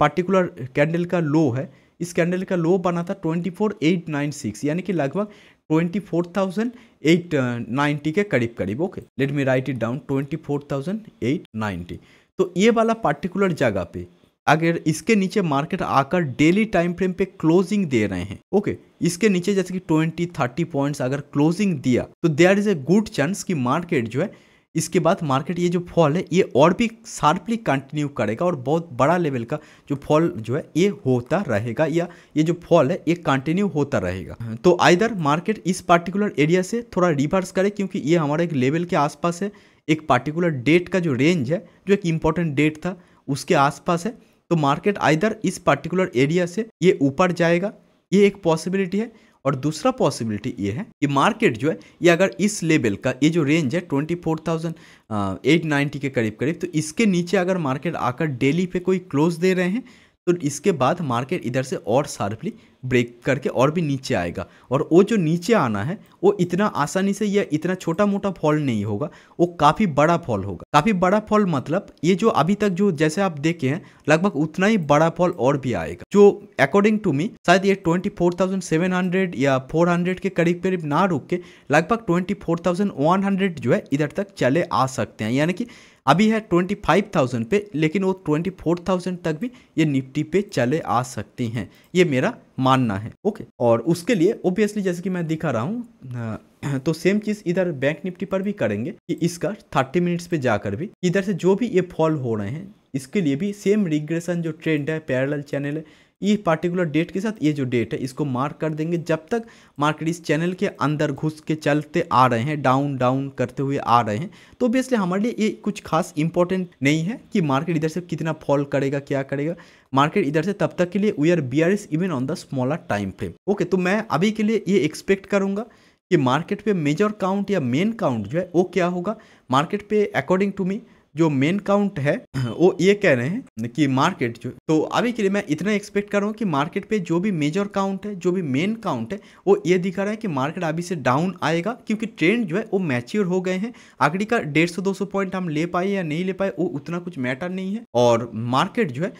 पार्टिकुलर कैंडल का लो है इस कैंडल का लो बना था twenty four eight nine six यानी कि लगभग twenty four thousand eight ninety के करीब करीब okay let me write it down twenty four thousand eight ninety तो ये वाला पार्टिकुलर जगह पे अगर इसके नीचे मार्केट आकर डेली टाइम फ्रेम पे क्लोजिंग दे रहे हैं ओके इसके नीचे जैसे कि ट्वेंटी थर्टी पॉइंट्स अगर क्लोजिंग दिया तो there is a good chance कि मार्केट जो है इसके बाद मार्केट ये जो फॉल है ये और भी शार्पली कंटिन्यू करेगा और बहुत बड़ा लेवल का जो फॉल जो है ये होता रहेगा या ये जो फॉल है ये कंटिन्यू होता रहेगा तो आइधर मार्केट इस पार्टिकुलर एरिया से थोड़ा रिवर्स करे क्योंकि ये हमारे एक लेवल के आसपास है एक पार्टिकुलर डेट का जो रेंज है जो एक इम्पॉर्टेंट डेट था उसके आसपास है तो मार्केट आइधर इस पार्टिकुलर एरिया से ये ऊपर जाएगा ये एक पॉसिबिलिटी है और दूसरा पॉसिबिलिटी ये है कि मार्केट जो है ये अगर इस लेवल का ये जो रेंज है twenty four thousand eight ninety के करीब करीब तो इसके नीचे अगर मार्केट आकर डेली पे कोई क्लोज दे रहे हैं तो इसके बाद मार्केट इधर से और शार्पली ब्रेक करके और भी नीचे आएगा और वो जो नीचे आना है वो इतना आसानी से या इतना छोटा मोटा फॉल नहीं होगा वो काफ़ी बड़ा फॉल होगा काफ़ी बड़ा फॉल मतलब ये जो अभी तक जो जैसे आप देखे हैं लगभग उतना ही बड़ा फॉल और भी आएगा जो अकॉर्डिंग टू मी शायद ये twenty four thousand seven hundred या फोर हंड्रेड के करीब करीब ना रुक के लगभग twenty four thousand one hundred जो है इधर तक चले आ सकते हैं यानी कि अभी है ट्वेंटी फाइव थाउजेंड पे लेकिन वो ट्वेंटी फोर थाउजेंड तक भी ये निफ्टी पे चले आ सकती हैं ये मेरा मानना है ओके और उसके लिए ओबियसली जैसे कि मैं दिखा रहा हूँ <clears throat> तो सेम चीज़ इधर बैंक निफ्टी पर भी करेंगे कि इसका थर्टी मिनट्स पे जाकर भी इधर से जो भी ये फॉल हो रहे हैं इसके लिए भी सेम रिग्रेशन जो ट्रेंड है पैरल चैनल है ये पार्टिकुलर डेट के साथ ये जो डेट है इसको मार्क कर देंगे जब तक मार्केट इस चैनल के अंदर घुस के चलते आ रहे हैं डाउन डाउन करते हुए आ रहे हैं तो ओबियसली हमारे लिए ये कुछ खास इंपॉर्टेंट नहीं है कि मार्केट इधर से कितना फॉल करेगा क्या करेगा मार्केट इधर से तब तक के लिए वी आर बी आर इस even on the smaller time frame okay तो मैं अभी के लिए ये एक्सपेक्ट करूँगा कि मार्केट पे मेजर काउंट या मेन काउंट जो है वो क्या होगा मार्केट पे अकॉर्डिंग टू मी जो मेन काउंट है <clears throat> वो ये कह रहे हैं कि मार्केट जो तो अभी के लिए मैं इतना एक्सपेक्ट कर रहा हूँ कि मार्केट पे जो भी मेजर काउंट है जो भी मेन काउंट है वो ये दिखा रहा है कि मार्केट अभी से डाउन आएगा क्योंकि ट्रेंड जो है वो मैच्योर हो गए हैं आखिरी का डेढ़ सौ दो सौ पॉइंट हम ले पाए या नहीं ले पाए वो उतना कुछ मैटर नहीं है और मार्केट जो है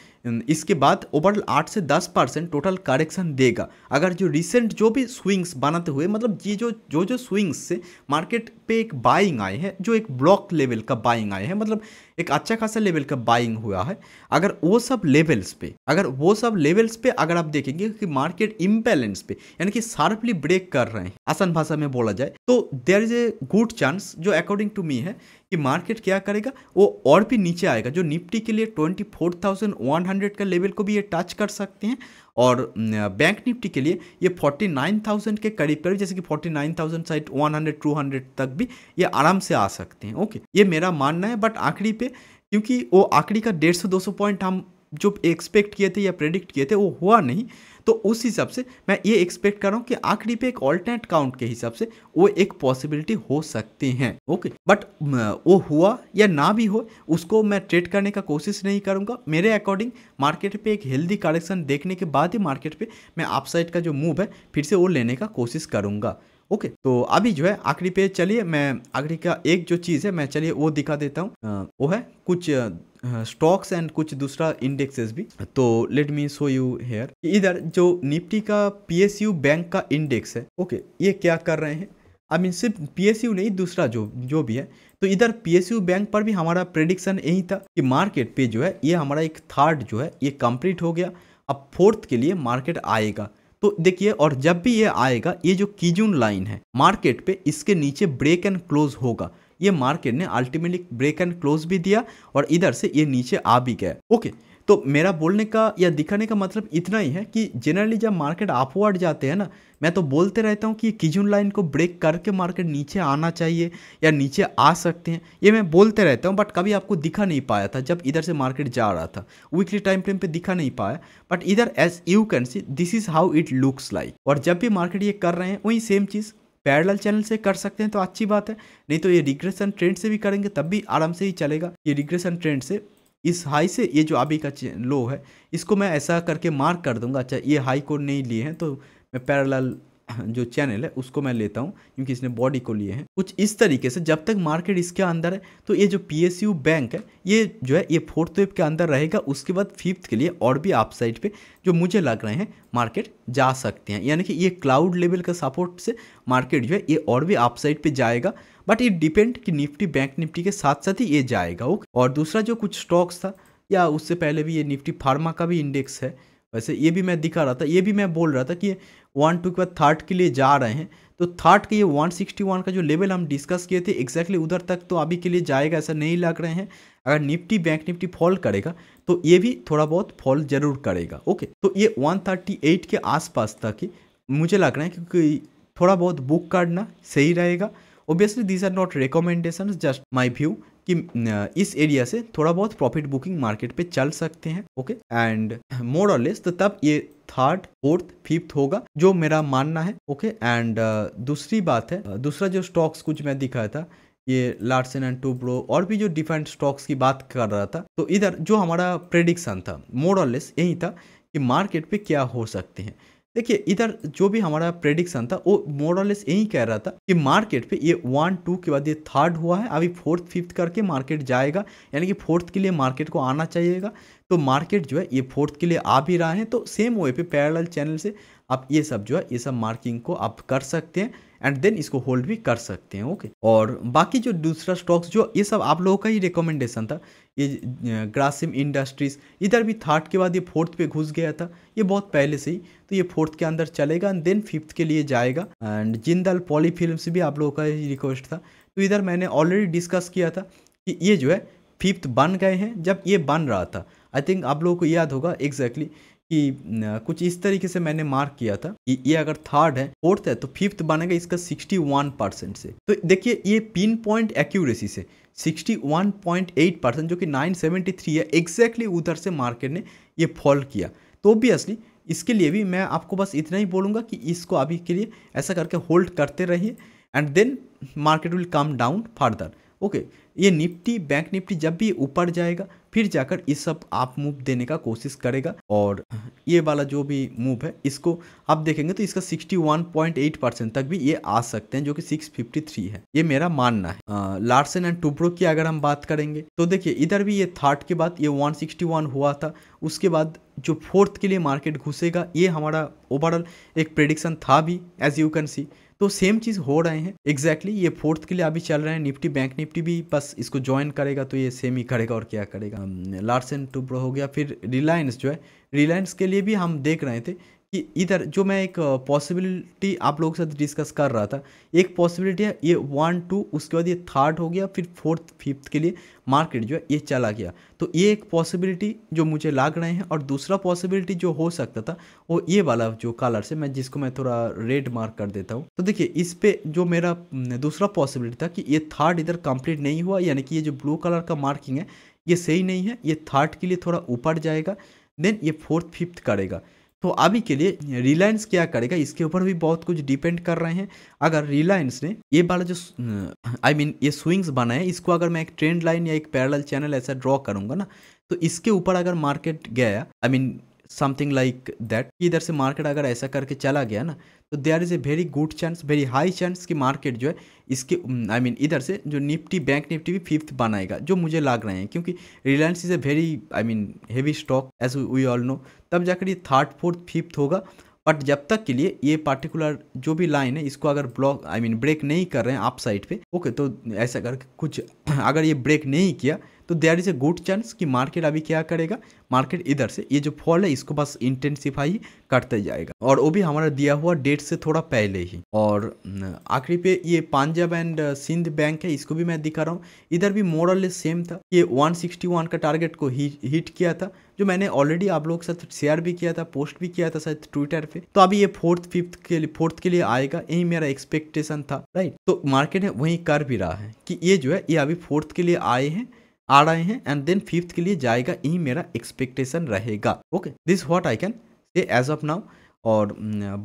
इसके बाद ओवरऑल आठ से दस परसेंट टोटल करेक्शन देगा अगर जो रिसेंट जो भी स्विंग्स बनाते हुए मतलब ये जो जो जो स्विंग्स से मार्केट पे एक बाइंग आए हैं जो एक ब्लॉक लेवल का बाइंग आए हैं मतलब एक अच्छा खासा लेवल का बाइंग हुआ है अगर वो सब लेवल्स पे अगर वो सब लेवल्स पे अगर आप देखेंगे कि मार्केट इम्बेलेंस पे यानी कि शार्पली ब्रेक कर रहे हैं आसान भाषा में बोला जाए तो there is a good chance जो अकॉर्डिंग टू मी है कि मार्केट क्या करेगा वो और भी नीचे आएगा जो निफ्टी के लिए ट्वेंटी का लेवल को भी ये टच कर सकते हैं और बैंक निफ्टी के लिए ये 49,000 के करीब करीब जैसे कि 49,000 साइड 100 200 तक भी ये आराम से आ सकते हैं ओके ये मेरा मानना है बट आखिरी पे क्योंकि वो आखिरी का डेढ़ सौ दो सौ पॉइंट हम जो एक्सपेक्ट किए थे या प्रेडिक्ट किए थे वो हुआ नहीं तो उस हिसाब से मैं ये एक्सपेक्ट कर रहा हूँ कि आखिरी पे एक ऑल्टरनेट काउंट के हिसाब से वो एक पॉसिबिलिटी हो सकती हैं ओके बट वो हुआ या ना भी हो उसको मैं ट्रेड करने का कोशिश नहीं करूँगा मेरे अकॉर्डिंग मार्केट पे एक हेल्दी कलेक्शन देखने के बाद ही मार्केट पे मैं आपसाइड का जो मूव है फिर से वो लेने का कोशिश करूँगा ओके okay, तो अभी जो है आखिरी पे चलिए मैं आखिरी का एक जो चीज़ है मैं चलिए वो दिखा देता हूँ वो है कुछ स्टॉक्स uh, एंड कुछ दूसरा इंडेक्सेस भी तो let me show you here इधर जो निफ्टी का पीएसयू बैंक का इंडेक्स है ओके ये क्या कर रहे हैं आई मीन सिर्फ पीएसयू नहीं दूसरा जो जो भी है तो इधर पीएसयू बैंक पर भी हमारा प्रेडिक्शन यही था कि मार्केट पे जो है ये हमारा एक थर्ड जो है ये कंप्लीट हो गया अब फोर्थ के लिए मार्केट आएगा तो देखिए और जब भी ये आएगा ये जो कीजून लाइन है मार्केट पे इसके नीचे ब्रेक एंड क्लोज होगा ये मार्केट ने अल्टीमेटली ब्रेक एंड क्लोज भी दिया और इधर से ये नीचे आ भी गया ओके तो मेरा बोलने का या दिखाने का मतलब इतना ही है कि जनरली जब मार्केट अपवर्ड जाते हैं ना मैं तो बोलते रहता हूँ कि किजुन लाइन को ब्रेक करके मार्केट नीचे आना चाहिए या नीचे आ सकते हैं ये मैं बोलते रहता हूँ बट कभी आपको दिखा नहीं पाया था जब इधर से मार्केट जा रहा था वीकली टाइम फ्रेम पे दिखा नहीं पाया बट इधर as you can see this is how it looks like और जब भी मार्केट ये कर रहे हैं वही सेम चीज़ पैरल चैनल से कर सकते हैं तो अच्छी बात है नहीं तो ये रिग्रेशन ट्रेंड से भी करेंगे तब भी आराम से ही चलेगा ये रिग्रेशन ट्रेंड से इस हाई से ये जो अभी का लो है इसको मैं ऐसा करके मार्क कर दूंगा अच्छा ये हाई को नहीं लिए हैं तो मैं पैरल जो चैनल है उसको मैं लेता हूँ क्योंकि इसने बॉडी को लिए हैं कुछ इस तरीके से जब तक मार्केट इसके अंदर है तो ये जो पी बैंक है ये जो है ये फोर्थ वेव के अंदर रहेगा उसके बाद फिफ्थ के लिए और भी आप साइड पर जो मुझे लग रहे हैं मार्केट जा सकते हैं यानी कि ये क्लाउड लेवल का सपोर्ट से मार्केट जो है ये और भी आप साइड पर जाएगा बट ये डिपेंड कि निफ्टी बैंक निफ्टी के साथ साथ ही ये जाएगा ओके और दूसरा जो कुछ स्टॉक्स था या उससे पहले भी ये निफ्टी फार्मा का भी इंडेक्स है वैसे ये भी मैं दिखा रहा था ये भी मैं बोल रहा था कि वन टू के बाद थर्ड के लिए जा रहे हैं तो थर्ड के ये 161 का जो लेवल हम डिस्कस किए थे एक्जैक्टली उधर तक तो अभी के लिए जाएगा ऐसा नहीं लग रहे हैं अगर निफ्टी बैंक निफ्टी फॉल करेगा तो ये भी थोड़ा बहुत फॉल जरूर करेगा ओके तो ये 138 के आसपास तक मुझे लग रहा है क्योंकि थोड़ा बहुत बुक करना सही रहेगा obviously these are not recommendation just my view कि इस एरिया से थोड़ा बहुत प्रॉफिट बुकिंग मार्केट पे चल सकते हैं ओके एंड मोर और लेस तो तब ये थर्ड फोर्थ फिफ्थ होगा जो मेरा मानना है ओके एंड uh, दूसरी बात है uh, दूसरा जो स्टॉक्स कुछ मैं दिखाया था ये लार्सन एंड टूब्रो और भी जो डिफरेंट स्टॉक्स की बात कर रहा था तो इधर जो हमारा प्रेडिक्शन था मोर और लेस यही था कि मार्केट पे क्या हो सकते हैं देखिए इधर जो भी हमारा प्रेडिक्शन था वो मोरलेस यही कह रहा था कि मार्केट पे ये वन टू के बाद ये थर्ड हुआ है अभी फोर्थ फिफ्थ करके मार्केट जाएगा यानी कि फोर्थ के लिए मार्केट को आना चाहिएगा तो मार्केट जो है ये फोर्थ के लिए आ भी रहा है तो सेम वे पे पैरल चैनल से आप ये सब जो है ये सब मार्किंग को आप कर सकते हैं एंड देन इसको होल्ड भी कर सकते हैं ओके और बाकी जो दूसरा स्टॉक्स जो ये सब आप लोगों का ही रिकमेंडेशन था ये ग्रासिम इंडस्ट्रीज़ इधर भी थर्ड के बाद ये फोर्थ पे घुस गया था ये बहुत पहले से ही तो ये फोर्थ के अंदर चलेगा एंड देन फिफ्थ के लिए जाएगा एंड जिंदल पॉली फिल्म भी आप लोगों का ही रिक्वेस्ट था तो इधर मैंने ऑलरेडी डिस्कस किया था कि ये जो है फिफ्थ बन गए हैं जब ये बन रहा था आई थिंक आप लोगों को याद होगा एग्जैक्टली exactly, कि कुछ इस तरीके से मैंने मार्क किया था कि ये अगर थर्ड है फोर्थ है तो फिफ्थ बनेगा इसका 61 परसेंट से तो देखिए ये पिन पॉइंट एक्यूरेसी से 61.8 परसेंट जो कि 973 है एग्जैक्टली उधर से मार्केट ने ये फॉल किया तो ऑब्वियसली इसके लिए भी मैं आपको बस इतना ही बोलूँगा कि इसको अभी के लिए ऐसा करके होल्ड करते रहिए and then market will come down further okay ये निफ्टी बैंक निफ्टी जब भी ऊपर जाएगा फिर जाकर इस सब आप मूव देने का कोशिश करेगा और ये वाला जो भी मूव है इसको आप देखेंगे तो इसका 61.8 परसेंट तक भी ये आ सकते हैं जो कि 653 है ये मेरा मानना है लार्सन एंड टूब्रो की अगर हम बात करेंगे तो देखिए इधर भी ये थर्ड के बाद ये 161 हुआ था उसके बाद जो फोर्थ के लिए मार्केट घुसेगा ये हमारा ओवरऑल एक प्रेडिक्शन था भी एज यू कैन सी तो सेम चीज़ हो रहे हैं एग्जैक्टली exactly, ये फोर्थ के लिए अभी चल रहे हैं निफ्टी बैंक निफ्टी भी बस इसको ज्वाइन करेगा तो ये सेम ही करेगा और क्या करेगा लार्सन hmm, टूब्रो हो गया फिर रिलायंस जो है रिलायंस के लिए भी हम देख रहे थे कि इधर जो मैं एक पॉसिबिलिटी आप लोगों के साथ डिस्कस कर रहा था एक पॉसिबिलिटी है ये वन टू उसके बाद ये थर्ड हो गया फिर फोर्थ फिफ्थ के लिए मार्केट जो है ये चला गया तो ये एक पॉसिबिलिटी जो मुझे लग रहे हैं और दूसरा पॉसिबिलिटी जो हो सकता था वो ये वाला जो कलर से मैं जिसको मैं थोड़ा रेड मार्क कर देता हूँ तो देखिए इस पर जो मेरा दूसरा पॉसिबिलिटी था कि ये थर्ड इधर कंप्लीट नहीं हुआ यानी कि ये जो ब्लू कलर का मार्किंग है ये सही नहीं है ये थर्ड के लिए थोड़ा ऊपर जाएगा देन ये फोर्थ फिफ्थ करेगा तो अभी के लिए रिलायंस क्या करेगा इसके ऊपर भी बहुत कुछ डिपेंड कर रहे हैं अगर रिलायंस ने ये वाला जो आई मीन ये स्विंग्स बनाए इसको अगर मैं एक ट्रेंड लाइन या एक पैरल चैनल ऐसा ड्रॉ करूंगा ना तो इसके ऊपर अगर मार्केट गया I mean something like that इधर से मार्केट अगर ऐसा करके चला गया ना तो there is a very good chance very high chance कि मार्केट जो है इसके आई मीन इधर से जो निफ्टी बैंक निफ्टी भी फिफ्थ बनाएगा जो मुझे लग रहे हैं क्योंकि Reliance is a very I mean heavy stock as we all know तब जाकर ये थर्ड फोर्थ फिफ्थ होगा बट जब तक के लिए ये पार्टिकुलर जो भी लाइन है इसको अगर ब्लॉक आई मीन ब्रेक नहीं कर रहे हैं आप साइड पे ओके तो ऐसा करके कुछ अगर ये ब्रेक नहीं किया तो there is a good chance कि मार्केट अभी क्या करेगा मार्केट इधर से ये जो फॉल है इसको बस इंटेंसिफाई करते जाएगा और वो भी हमारा दिया हुआ डेट से थोड़ा पहले ही और आखिरी पे ये पंजाब एंड सिंध बैंक है इसको भी मैं दिखा रहा हूँ इधर भी मोरल सेम था ये 161 का टारगेट को ही, हिट किया था जो मैंने ऑलरेडी आप लोगों के साथ शेयर भी किया था पोस्ट भी किया था शायद ट्विटर पे तो अभी ये फोर्थ फिफ्थ के लिए फोर्थ के लिए आएगा यही मेरा एक्सपेक्टेशन था राइट तो मार्केट है वहीं कर भी रहा है कि ये जो है ये अभी फोर्थ के लिए आए हैं आ रहे हैं एंड देन फिफ्थ के लिए जाएगा यही मेरा एक्सपेक्टेशन रहेगा okay this what I can say as of now और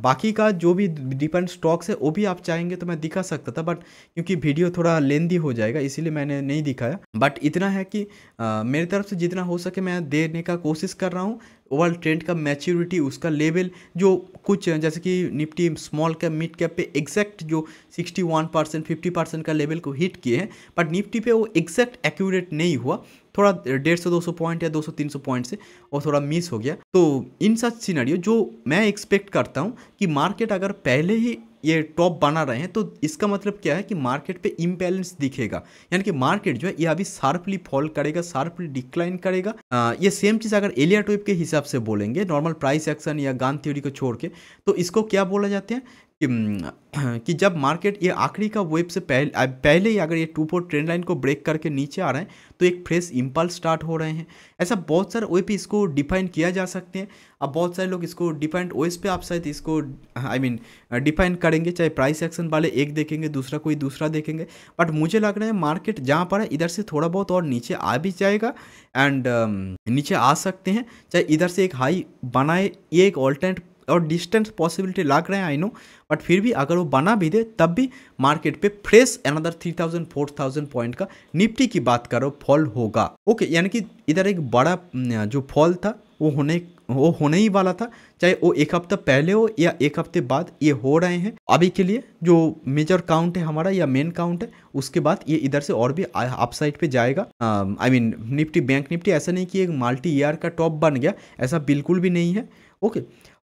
बाकी का जो भी डिफरेंट स्टॉक्स है वो भी आप चाहेंगे तो मैं दिखा सकता था बट क्योंकि वीडियो थोड़ा लेंदी हो जाएगा इसीलिए मैंने नहीं दिखाया बट इतना है कि आ, तरफ से जितना हो सके मैं देने का कोशिश कर रहा हूँ ओवरऑल ट्रेंड का मैच्योरिटी उसका लेवल जो कुछ जैसे कि Nifty small cap mid cap पे एग्जैक्ट जो 61 परसेंट फिफ्टी परसेंट का लेवल को हिट किए हैं बट निफ्टी पे वो एग्जैक्ट एक्यूरेट नहीं हुआ थोड़ा डेढ़ सौ दो सौ पॉइंट या दो सौ तीन सौ पॉइंट से और थोड़ा मिस हो गया तो इन सच सीनारियो जो मैं एक्सपेक्ट करता हूँ कि मार्केट अगर पहले ही ये टॉप बना रहे हैं तो इसका मतलब क्या है कि मार्केट पे इम्बैलेंस दिखेगा यानी कि मार्केट जो है ये अभी शार्पली फॉल करेगा शार्पली डिक्लाइन करेगा आ, ये सेम चीज़ अगर एलिया टोइप के हिसाब से बोलेंगे नॉर्मल प्राइस एक्शन या गान थ्योरी को छोड़ के तो इसको क्या बोला जाते हैं हम्म, <clears throat> कि जब मार्केट ये आखिरी का वेब से पहले पहले ही अगर ये टू फोर ट्रेंड लाइन को ब्रेक करके नीचे आ रहे हैं तो एक फ्रेश इम्पल्स स्टार्ट हो रहे हैं ऐसा बहुत सारे वेब इसको डिफाइन किया जा सकते हैं अब बहुत सारे लोग इसको डिफाइंड वेज पे आप शायद इसको आई मीन डिफाइन करेंगे चाहे प्राइस एक्शन वाले एक देखेंगे दूसरा कोई दूसरा देखेंगे बट मुझे लग रहा है मार्केट जहाँ पर है इधर से थोड़ा बहुत और नीचे आ भी जाएगा एंड नीचे आ सकते हैं चाहे इधर से एक हाई बनाए ये एक ऑल्टरनेट और डिस्टेंस पॉसिबिलिटी लग रहे हैं आई नो बट फिर भी अगर वो बना भी दे तब भी मार्केट पे fresh another three thousand four thousand point का निफ्टी की बात करो फॉल होगा ओके यानी कि इधर एक बड़ा जो फॉल था वो होने वो होने ही वाला था चाहे वो एक हफ्ता पहले हो या एक हफ्ते बाद ये हो रहे हैं अभी के लिए जो मेजर काउंट है हमारा या मेन काउंट है उसके बाद ये इधर से और भी अपसाइड पे जाएगा I um, mean Nifty bank Nifty ऐसा नहीं कि एक मल्टी ईयर का टॉप बन गया ऐसा बिल्कुल भी नहीं है ओके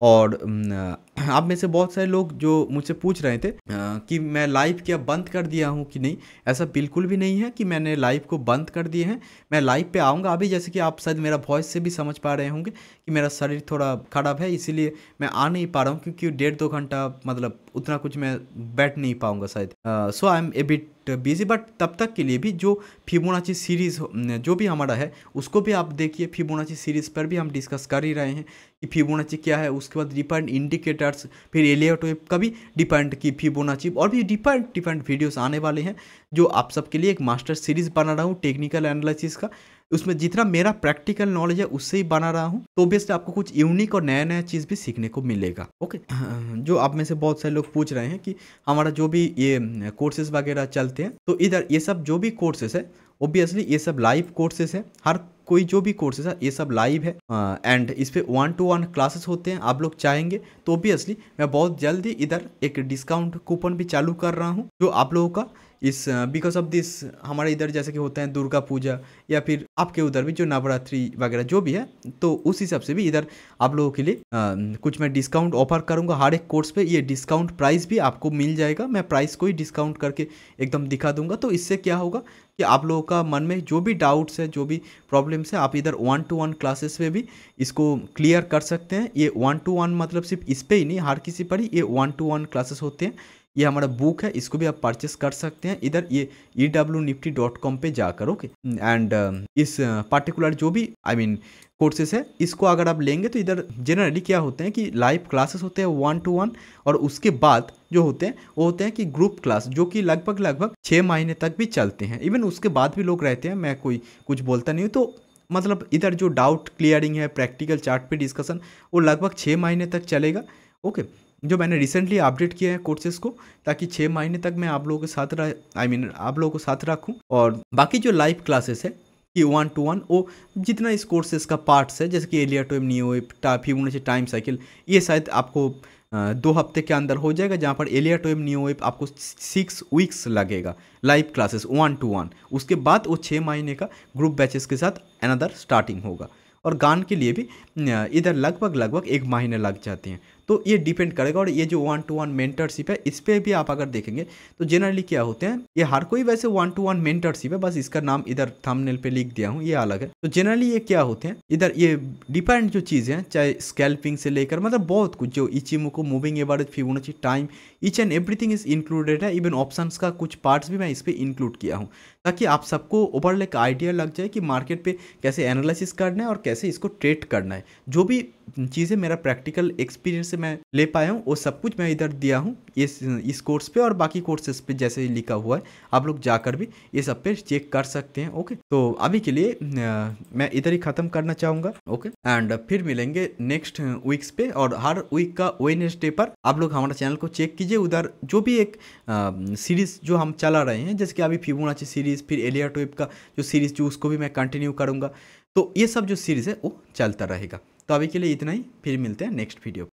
और आप में से बहुत सारे लोग जो मुझसे पूछ रहे थे कि मैं लाइव क्या बंद कर दिया हूँ कि नहीं ऐसा बिल्कुल भी नहीं है कि मैंने लाइव को बंद कर दिए हैं मैं लाइव पे आऊँगा अभी जैसे कि आप शायद मेरा वॉइस से भी समझ पा रहे होंगे कि मेरा शरीर थोड़ा ख़राब है इसीलिए मैं आ नहीं पा रहा हूँ क्योंकि डेढ़ दो घंटा मतलब उतना कुछ मैं बैठ नहीं पाऊँगा शायद so I am a bit busy but तब तक के लिए भी जो फिबोनाची सीरीज़ जो भी हमारा है उसको भी आप देखिए फिबोनाची सीरीज़ पर भी हम डिस्कस कर ही रहे हैं कि फिबोनाची क्या है उसके बाद डिफरेंट इंडिकेटर्स फिर एलियट वेब का भी डिपेंड की फिबोनाची और भी डिफरेंट डिफरेंट वीडियोज़ आने वाले हैं जो आप सबके लिए एक मास्टर सीरीज़ बना रहा हूँ टेक्निकल एनालिसिस का उसमें जितना मेरा प्रैक्टिकल नॉलेज है उससे ही बना रहा हूँ तो बेस्ट आपको कुछ यूनिक और नया नया चीज़ भी सीखने को मिलेगा ओके जो आप में से बहुत सारे लोग पूछ रहे हैं कि हमारा जो भी ये कोर्सेज वगैरह चलते हैं तो इधर ये सब जो भी कोर्सेज है ऑब्वियसली ये सब लाइव कोर्सेज है हर कोई जो भी कोर्सेज है ये सब लाइव है एंड इस पर वन टू वन क्लासेस होते हैं आप लोग चाहेंगे तो ऑब्वियसली मैं बहुत जल्दी इधर एक डिस्काउंट कूपन भी चालू कर रहा हूँ जो आप लोगों का इस बिकॉज ऑफ दिस हमारे इधर जैसे कि होते हैं दुर्गा पूजा या फिर आपके उधर भी जो नवरात्रि वगैरह जो भी है तो उस हिसाब से भी इधर आप लोगों के लिए आ, कुछ मैं डिस्काउंट ऑफर करूँगा हर एक कोर्स पे ये डिस्काउंट प्राइस भी आपको मिल जाएगा मैं प्राइस को ही डिस्काउंट करके एकदम दिखा दूंगा तो इससे क्या होगा कि आप लोगों का मन में जो भी डाउट्स है जो भी प्रॉब्लम्स है आप इधर वन टू वन क्लासेस में भी इसको क्लियर कर सकते हैं ये वन टू वन मतलब सिर्फ इस पर ही नहीं हर किसी पर ही ये वन टू वन क्लासेस होते हैं ये हमारा बुक है इसको भी आप परचेस कर सकते हैं इधर ये E W Nifty dot com पर जाकर ओके एंड uh, इस पर्टिकुलर uh, जो भी I I mean mean, courses है इसको अगर आप लेंगे तो इधर जनरली क्या होते हैं कि लाइव क्लासेस होते हैं वन टू वन और उसके बाद जो होते हैं वो होते हैं कि ग्रुप क्लास जो कि लगभग लगभग छः महीने तक भी चलते हैं इवन उसके बाद भी लोग रहते हैं मैं कोई कुछ बोलता नहीं हूँ तो मतलब इधर जो डाउट क्लियरिंग है प्रैक्टिकल चार्ट पे डिस्कशन वो लगभग छः महीने तक चलेगा ओके जो मैंने रिसेंटली अपडेट किया है कोर्सेज को ताकि छः महीने तक मैं आप लोगों के साथ आई I मीन mean, आप लोगों को साथ रखूँ और बाकी जो लाइव क्लासेस है कि वन टू वन वो जितना इस कोर्सेज का पार्ट्स है जैसे कि एलिया टोम न्यू से टाइम साइकिल ये शायद आपको दो हफ्ते के अंदर हो जाएगा जहाँ पर एलिया टोम न्यू वेब आपको सिक्स वीक्स लगेगा live classes one to one उसके बाद वो छः महीने का ग्रुप बैचेस के साथ अनदर स्टार्टिंग होगा और गान के लिए भी इधर लगभग लगभग एक महीने लग जाते हैं तो ये डिपेंड करेगा और ये जो वन टू वन मेंटरशिप है इस पर भी आप अगर देखेंगे तो जनरली क्या होते हैं ये हर कोई वैसे वन टू वन मेंटरशिप है बस इसका नाम इधर थंबनेल पे लिख दिया हूँ ये अलग है तो जनरली ये क्या होते हैं इधर ये डिपेंड जो चीज़ है चाहे स्कैल्पिंग से लेकर मतलब बहुत कुछ जो इचिमो को moving average Fibonacci time each and everything is included है इवन ऑप्शन का कुछ पार्ट्स भी मैं इस पर इंक्लूड किया हूँ ताकि आप सबको ओवरऑल एक आइडिया लग जाए कि मार्केट पे कैसे एनालिसिस करना है और कैसे इसको ट्रेड करना है जो भी चीज़ें मेरा प्रैक्टिकल एक्सपीरियंस से मैं ले पाया हूँ वो सब कुछ मैं इधर दिया हूँ इस इस कोर्स पे और बाकी कोर्सेज पे जैसे लिखा हुआ है आप लोग जाकर भी ये सब पे चेक कर सकते हैं ओके तो अभी के लिए मैं इधर ही ख़त्म करना चाहूँगा ओके एंड फिर मिलेंगे नेक्स्ट वीक्स पे और हर वीक का वेनेसडे पर आप लोग हमारे चैनल को चेक कीजिए उधर जो भी एक सीरीज़ जो हम चला रहे हैं जैसे कि अभी फिबोनाची सीरीज सीरीज़ फिर एलिया टोइप का जो सीरीज़ जो उसको भी मैं कंटिन्यू करूँगा तो ये सब जो सीरीज़ है वो चलता रहेगा तो अभी के लिए इतना ही फिर मिलते हैं नेक्स्ट वीडियो